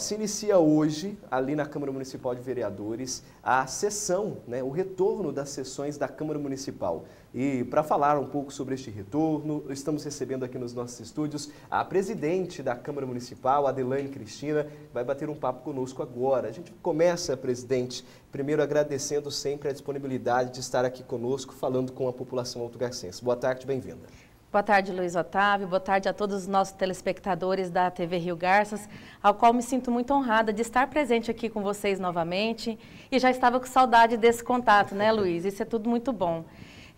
Se inicia hoje, ali na Câmara Municipal de Vereadores, a sessão, né, o retorno das sessões da Câmara Municipal. E para falar um pouco sobre este retorno, estamos recebendo aqui nos nossos estúdios a presidente da Câmara Municipal, Adelaine Cristina, que vai bater um papo conosco agora. A gente começa, presidente, primeiro agradecendo sempre a disponibilidade de estar aqui conosco, falando com a população autogarcense. Boa tarde, bem-vinda. Boa tarde, Luiz Otávio. Boa tarde a todos os nossos telespectadores da TV Rio Garças, ao qual me sinto muito honrada de estar presente aqui com vocês novamente. E já estava com saudade desse contato, né, Luiz? Isso é tudo muito bom.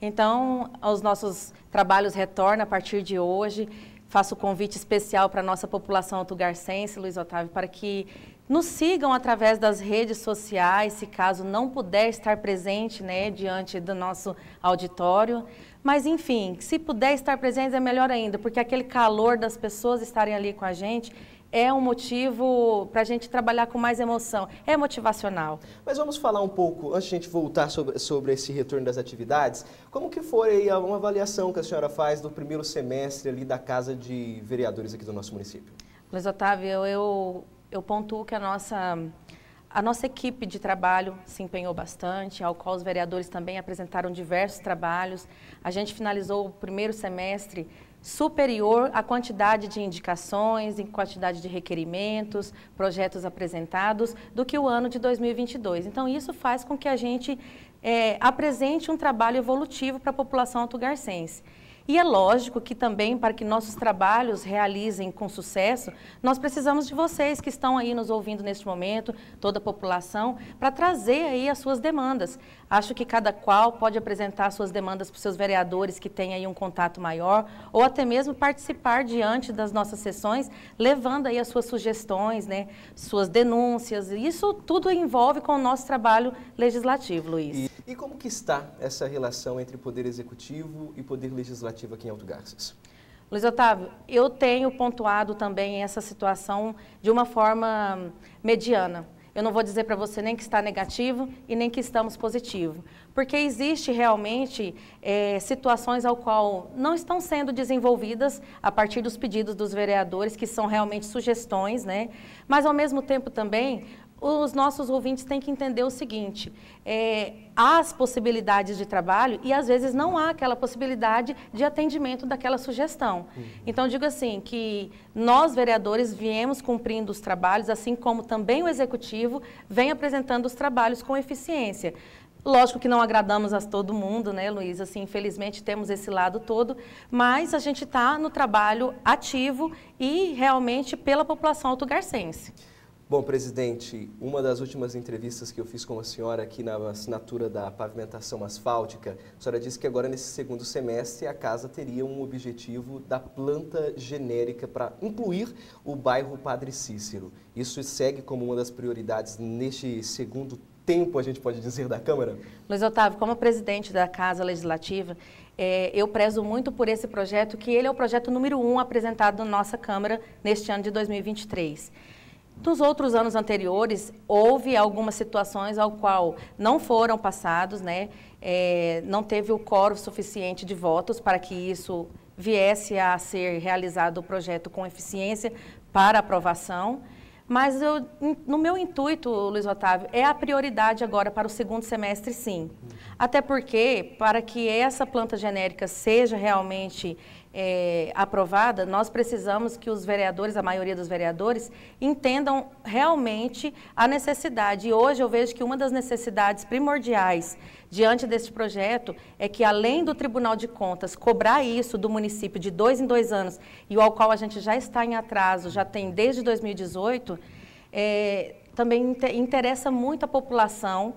Então, os nossos trabalhos retornam a partir de hoje. Faço convite especial para a nossa população autogarcense, Luiz Otávio, para que nos sigam através das redes sociais, se caso não puder estar presente né, diante do nosso auditório. Mas, enfim, se puder estar presente é melhor ainda, porque aquele calor das pessoas estarem ali com a gente é um motivo para a gente trabalhar com mais emoção. É motivacional. Mas vamos falar um pouco, antes de a gente voltar sobre, sobre esse retorno das atividades, como que foi aí uma avaliação que a senhora faz do primeiro semestre ali da Casa de Vereadores aqui do nosso município? Luiz Otávio, eu eu pontuo que a nossa, a nossa equipe de trabalho se empenhou bastante, ao qual os vereadores também apresentaram diversos trabalhos. A gente finalizou o primeiro semestre superior à quantidade de indicações, em quantidade de requerimentos, projetos apresentados, do que o ano de 2022. Então, isso faz com que a gente é, apresente um trabalho evolutivo para a população autogarcense. E é lógico que também, para que nossos trabalhos realizem com sucesso, nós precisamos de vocês que estão aí nos ouvindo neste momento, toda a população, para trazer aí as suas demandas. Acho que cada qual pode apresentar suas demandas para os seus vereadores que têm aí um contato maior, ou até mesmo participar diante das nossas sessões, levando aí as suas sugestões, né, suas denúncias. Isso tudo envolve com o nosso trabalho legislativo, Luiz. E, e como que está essa relação entre poder executivo e poder legislativo? legislativa aqui em Alto Garças. Luiz Otávio, eu tenho pontuado também essa situação de uma forma mediana. Eu não vou dizer para você nem que está negativo e nem que estamos positivo, porque existe realmente é, situações ao qual não estão sendo desenvolvidas a partir dos pedidos dos vereadores, que são realmente sugestões, né? Mas ao mesmo tempo também os nossos ouvintes têm que entender o seguinte: é, há as possibilidades de trabalho e às vezes não há aquela possibilidade de atendimento daquela sugestão. Uhum. Então digo assim que nós vereadores viemos cumprindo os trabalhos, assim como também o executivo vem apresentando os trabalhos com eficiência. Lógico que não agradamos a todo mundo, né, Luiz? Assim, infelizmente temos esse lado todo, mas a gente está no trabalho ativo e realmente pela população autogarcense. Bom, presidente, uma das últimas entrevistas que eu fiz com a senhora aqui na assinatura da pavimentação asfáltica, a senhora disse que agora nesse segundo semestre a casa teria um objetivo da planta genérica para incluir o bairro Padre Cícero. Isso segue como uma das prioridades neste segundo tempo, a gente pode dizer, da Câmara? Luiz Otávio, como presidente da Casa Legislativa, é, eu prezo muito por esse projeto, que ele é o projeto número um apresentado na nossa Câmara neste ano de 2023. Dos outros anos anteriores, houve algumas situações ao qual não foram passados, né? É, não teve o coro suficiente de votos para que isso viesse a ser realizado o projeto com eficiência para aprovação. Mas eu, no meu intuito, Luiz Otávio, é a prioridade agora para o segundo semestre, sim. Até porque, para que essa planta genérica seja realmente é, aprovada, nós precisamos que os vereadores, a maioria dos vereadores, entendam realmente a necessidade. E hoje eu vejo que uma das necessidades primordiais diante deste projeto é que, além do Tribunal de Contas cobrar isso do município de dois em dois anos, e ao qual a gente já está em atraso, já tem desde 2018, é, também interessa muito a população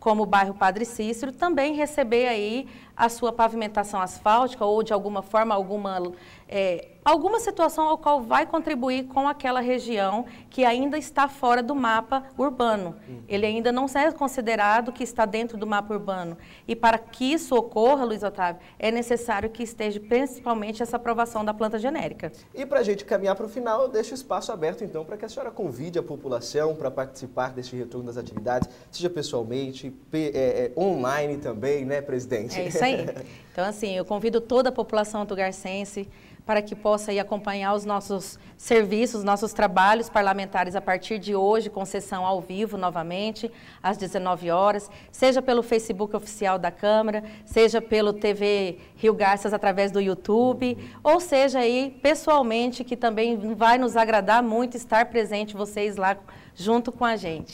como o bairro Padre Cícero, também receber aí a sua pavimentação asfáltica ou de alguma forma alguma é, alguma situação ao qual vai contribuir com aquela região que ainda está fora do mapa urbano. Uhum. Ele ainda não é considerado que está dentro do mapa urbano. E para que isso ocorra, Luiz Otávio, é necessário que esteja principalmente essa aprovação da planta genérica. E para a gente caminhar para o final, eu deixo o espaço aberto então para que a senhora convide a população para participar deste retorno das atividades, seja pessoalmente, é, é, online também, né, presidente? É isso aí aí. Então, assim, eu convido toda a população tugarcense para que possa ir acompanhar os nossos serviços, nossos trabalhos parlamentares a partir de hoje, com sessão ao vivo novamente, às 19 horas, seja pelo Facebook oficial da Câmara, seja pelo TV Rio Garças através do YouTube, ou seja aí pessoalmente, que também vai nos agradar muito estar presente vocês lá junto com a gente.